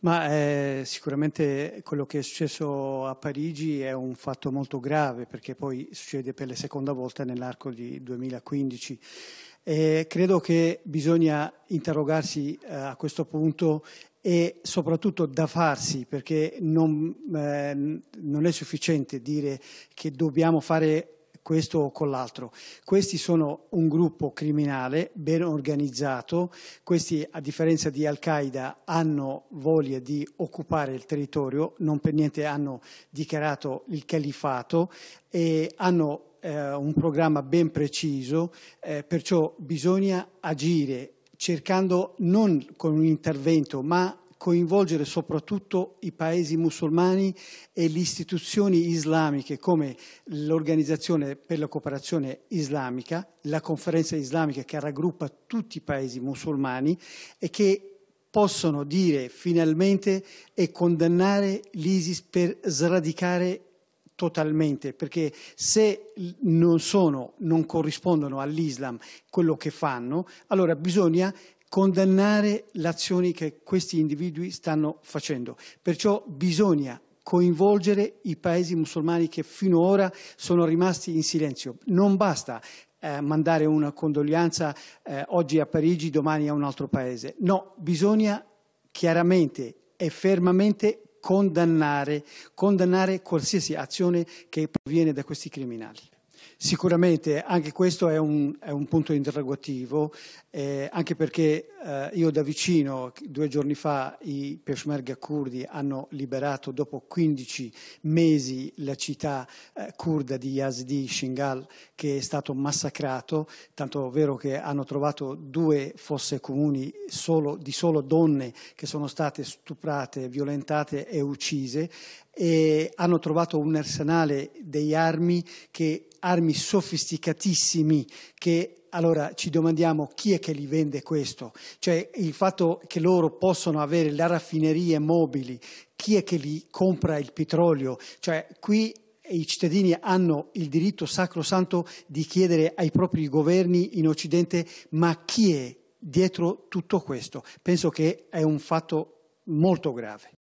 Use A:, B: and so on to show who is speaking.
A: Ma eh, sicuramente quello che è successo a Parigi è un fatto molto grave perché poi succede per la seconda volta nell'arco di 2015. Eh, credo che bisogna interrogarsi eh, a questo punto e soprattutto da farsi, perché non, eh, non, è sufficiente dire che dobbiamo fare questo o con l'altro. Questi sono un gruppo criminale ben organizzato, questi a differenza di Al-Qaeda hanno voglia di occupare il territorio, non per niente hanno dichiarato il califato e hanno eh, un programma ben preciso, eh, perciò bisogna agire cercando non con un intervento ma coinvolgere soprattutto i paesi musulmani e le istituzioni islamiche come l'Organizzazione per la cooperazione islamica, la conferenza islamica che raggruppa tutti i paesi musulmani e che possono dire finalmente e condannare l'ISIS per sradicare totalmente, perché se non, sono, non corrispondono all'Islam quello che fanno, allora bisogna condannare le azioni che questi individui stanno facendo. Perciò bisogna coinvolgere i paesi musulmani che finora sono rimasti in silenzio. Non basta eh, mandare una condoglianza eh, oggi a Parigi, domani a un altro paese. No, bisogna chiaramente e fermamente condannare, condannare qualsiasi azione che proviene da questi criminali. Sicuramente anche questo è un, è un punto interrogativo, eh, anche perché eh, io da vicino due giorni fa i peshmerga kurdi hanno liberato dopo 15 mesi la città eh, kurda di Yazdi, Shingal, che è stato massacrato, tanto vero che hanno trovato due fosse comuni solo, di solo donne che sono state stuprate, violentate e uccise e hanno trovato un arsenale degli armi che armi sofisticatissimi che allora ci domandiamo chi è che li vende questo? Cioè il fatto che loro possono avere le raffinerie mobili, chi è che li compra il petrolio? Cioè qui i cittadini hanno il diritto sacrosanto di chiedere ai propri governi in Occidente ma chi è dietro tutto questo? Penso che è un fatto molto grave.